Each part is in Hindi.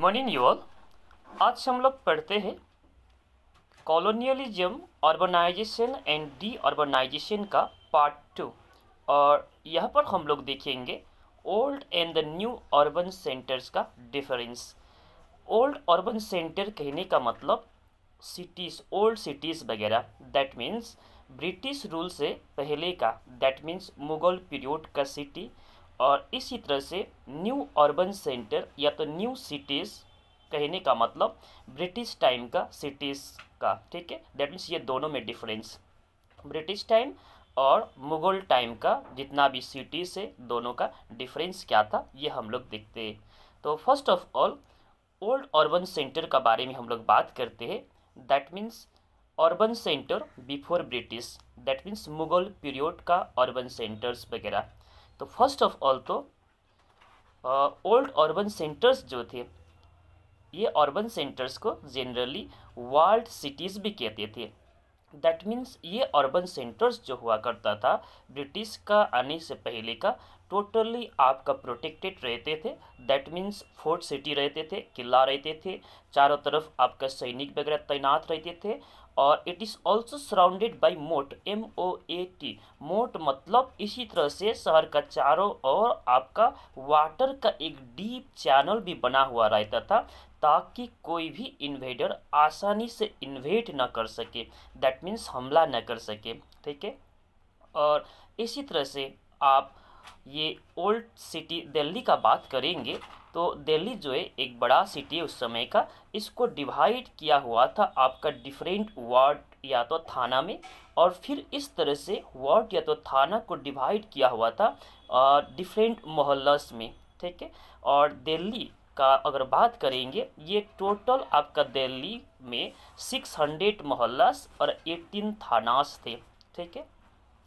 मॉर्निंग ऑल आज हम लोग पढ़ते हैं colonialism urbanisation and deurbanisation का पार्ट टू और यहाँ पर हम लोग देखेंगे old and the new urban centres का डिफरेंस ओल्ड अर्बन सेंटर कहने का मतलब सिटीज़ ओल्ड सिटीज़ वगैरह दैट मीन्स ब्रिटिश रूल से पहले का दैट मीन्स मुगल पीरियड का सिटी और इसी तरह से न्यू अर्बन सेंटर या तो न्यू सिटीज़ कहने का मतलब ब्रिटिश टाइम का सिटीज़ का ठीक है दैट मीन्स ये दोनों में डिफरेंस ब्रिटिश टाइम और मुगल टाइम का जितना भी सिटीज़ है दोनों का डिफरेंस क्या था ये हम लोग देखते हैं तो first of all old urban centre का बारे में हम लोग बात करते हैं that means urban centre before British that means Mughal period का अर्बन सेंटर्स वगैरह तो फर्स्ट ऑफ ऑल तो ओल्ड अर्बन सेंटर्स जो थे ये अर्बन सेंटर्स को जनरली वर्ल्ड सिटीज़ भी कहते थे दैट मीन्स ये अर्बन सेंटर्स जो हुआ करता था ब्रिटिश का आने से पहले का टोटली आपका प्रोटेक्टेड रहते थे दैट मीन्स फोर्ट सिटी रहते थे किला रहते थे चारों तरफ आपका सैनिक वगैरह तैनात रहते थे और it is also surrounded by moat M O A T moat मतलब इसी तरह से शहर का चारों ओर आपका वाटर का एक डीप चैनल भी बना हुआ रहता था ताकि कोई भी इन्वेडर आसानी से इन्वेट न कर सके दैट मीन्स हमला न कर सके ठीक है और इसी तरह से आप ये ओल्ड सिटी दिल्ली का बात करेंगे तो दिल्ली जो है एक बड़ा सिटी है उस समय का इसको डिवाइड किया हुआ था आपका डिफरेंट वार्ड या तो थाना में और फिर इस तरह से वार्ड या तो थाना को डिवाइड किया हुआ था डिफरेंट मोहल्लास में ठीक है और दिल्ली का अगर बात करेंगे ये टोटल आपका दिल्ली में 600 मोहल्लास और 18 थानास थे ठीक है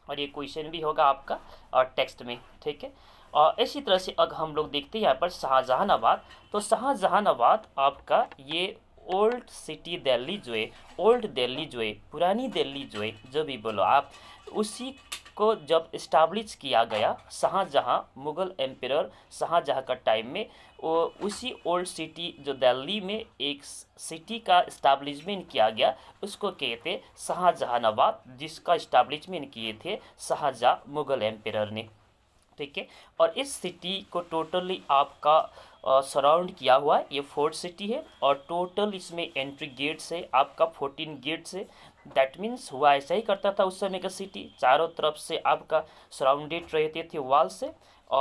और ये क्वेश्चन भी होगा आपका और टेक्स्ट में ठीक है और इसी तरह से अगर हम लोग देखते हैं यहाँ पर शाहजहानाबाद तो शाहजहानाबाद आपका ये ओल्ड सिटी दिल्ली जो है ओल्ड दिल्ली जो है पुरानी दिल्ली जो है जो भी बोलो आप उसी को जब इस्टाब्लिश किया गया शाहजहाँ मुग़ल एम्पर शाहजहाँ का टाइम में वो उसी ओल्ड सिटी जो दिल्ली में एक सिटी का इस्टाब्लिशमेंट किया गया उसको कहते नवाब जिसका इस्टाब्लिशमेंट किए थे शाहजहाँ मुग़ल एम्पर ने ठीक है और इस सिटी को टोटली आपका सराउंड किया हुआ है ये फोर्थ सिटी है और टोटल इसमें एंट्री गेट्स है आपका फोर्टीन गेट्स है दैट मीन्स हुआ ऐसा ही करता था उस समय का सिटी चारों तरफ से आपका सराउंडेड रहते थे वॉल से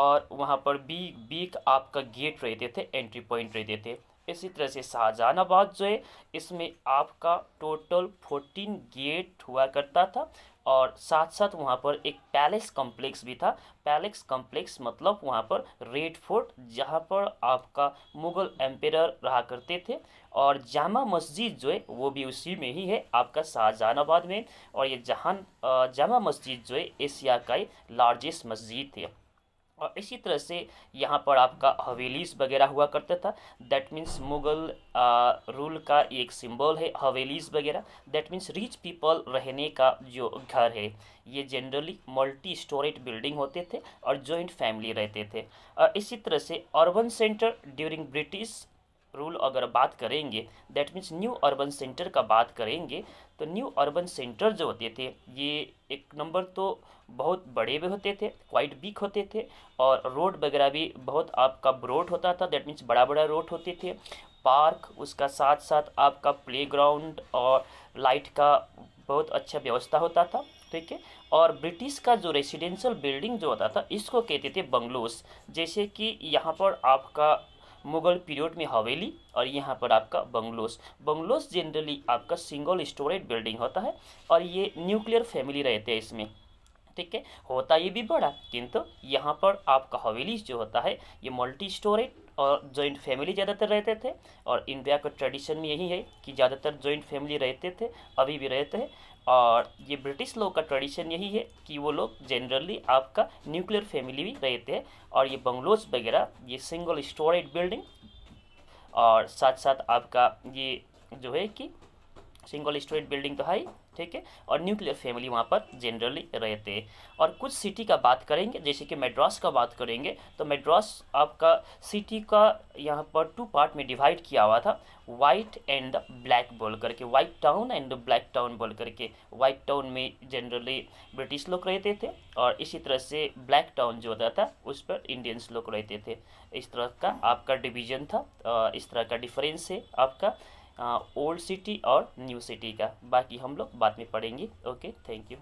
और वहाँ पर बी बीक आपका गेट रहते थे एंट्री पॉइंट रहते थे इसी तरह से शाहजहानाबाद जो है इसमें आपका टोटल फोर्टीन गेट हुआ करता था और साथ साथ वहाँ पर एक पैलेस कॉम्प्लेक्स भी था पैलेस कॉम्प्लेक्स मतलब वहाँ पर रेड फोर्ट जहाँ पर आपका मुग़ल एम्पेयर रहा करते थे और जामा मस्जिद जो है वो भी उसी में ही है आपका शाहजहानाबाद में और ये जहान जामा मस्जिद जो है एशिया का लार्जेस्ट मस्जिद थी और इसी तरह से यहाँ पर आपका हवेलीस वगैरह हुआ करता था दैट मीन्स मुगल रूल का एक सिंबल है हवेलीस वगैरह दैट मीन्स रिच पीपल रहने का जो घर है ये जनरली मल्टी स्टोरेज बिल्डिंग होते थे और जॉइंट फैमिली रहते थे और इसी तरह से urban centre during British rule अगर बात करेंगे that means new urban centre का बात करेंगे तो न्यू अर्बन सेंटर जो होते थे ये एक नंबर तो बहुत बड़े भी होते थे क्वाइट बिग होते थे और रोड वगैरह भी बहुत आपका ब्रोड होता था दैट मीन्स बड़ा बड़ा रोड होते थे पार्क उसका साथ साथ आपका प्ले और लाइट का बहुत अच्छा व्यवस्था होता था ठीक है और ब्रिटिश का जो रेसिडेंशियल बिल्डिंग जो होता था इसको कहते थे बंगलोस जैसे कि यहाँ पर आपका मुगल पीरियड में हवेली और यहाँ पर आपका बंगलोस बंगलोस जनरली आपका सिंगल स्टोरेज बिल्डिंग होता है और ये न्यूक्लियर फैमिली रहते हैं इसमें ठीक है होता ये भी बड़ा किंतु यहाँ पर आपका हवेली जो होता है ये मल्टी स्टोरेज और जॉइंट फैमिली ज़्यादातर रहते थे और इंडिया का ट्रेडिशन में यही है कि ज़्यादातर जॉइंट फैमिली रहते थे अभी भी रहते हैं और ये ब्रिटिश लोग का ट्रेडिशन यही है कि वो लोग जनरली आपका न्यूक्लियर फैमिली भी रहते हैं और ये बंगलोज वगैरह ये सिंगल स्टोरेज बिल्डिंग और साथ साथ आपका ये जो है कि सिंगल स्टोरेज बिल्डिंग तो है ठीक है और न्यूक्लियर फैमिली वहाँ पर जनरली रहते हैं और कुछ सिटी का बात करेंगे जैसे कि मेड्रास का बात करेंगे तो मेड्रास आपका सिटी का यहाँ पर टू पार्ट में डिवाइड किया हुआ था वाइट एंड ब्लैक बोल करके white town and black town बोल करके वाइट टाउन में जनरली ब्रिटिश लोग रहते थे और इसी तरह से ब्लैक टाउन जो होता था उस पर इंडियंस लोग रहते थे इस तरह का आपका डिवीजन था इस तरह का डिफरेंस है आपका ओल्ड सिटी और न्यू सिटी का बाकी हम लोग बाद में पढ़ेंगे ओके थैंक यू